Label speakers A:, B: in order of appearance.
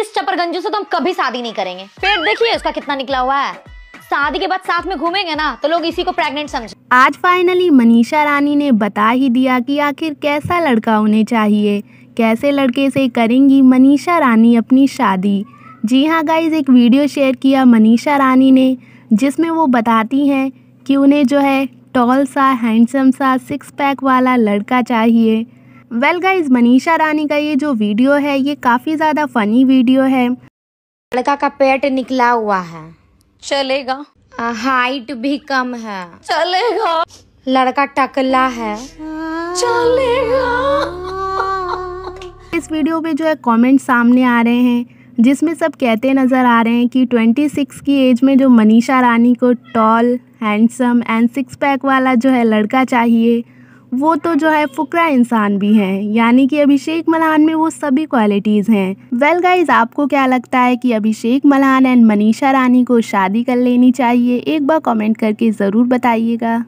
A: इस चपर गंजू से तो हम कभी शादी नहीं करेंगे पेट देखिए इसका कितना निकला हुआ है शादी के बाद साथ में घूमेंगे ना तो लोग इसी को प्रेग्नेंट समझे
B: आज फाइनली मनीषा रानी ने बता ही दिया कि आखिर कैसा लड़का उन्हें चाहिए कैसे लड़के से करेंगी मनीषा रानी अपनी शादी जी हाँ गाइज एक वीडियो शेयर किया मनीषा रानी ने जिसमें वो बताती हैं कि उन्हें जो है टॉल सा हैंडसम सा सिक्स पैक वाला लड़का चाहिए वेल गाइज मनीषा रानी का ये जो वीडियो है ये काफ़ी ज़्यादा फनी वीडियो है लड़का का पेट निकला हुआ है
C: चलेगा हाइट भी कम है चलेगा लड़का टकला है
B: चलेगा इस वीडियो में जो है कमेंट सामने आ रहे हैं जिसमें सब कहते नज़र आ रहे हैं कि 26 की एज में जो मनीषा रानी को tall handsome and six pack वाला जो है लड़का चाहिए वो तो जो है फुकरा इंसान भी हैं यानी कि अभिषेक मल्हान में वो सभी क्वालिटीज़ हैं वेल गाइज आपको क्या लगता है कि अभिषेक मल्हान एंड मनीषा रानी को शादी कर लेनी चाहिए एक बार कमेंट करके ज़रूर बताइएगा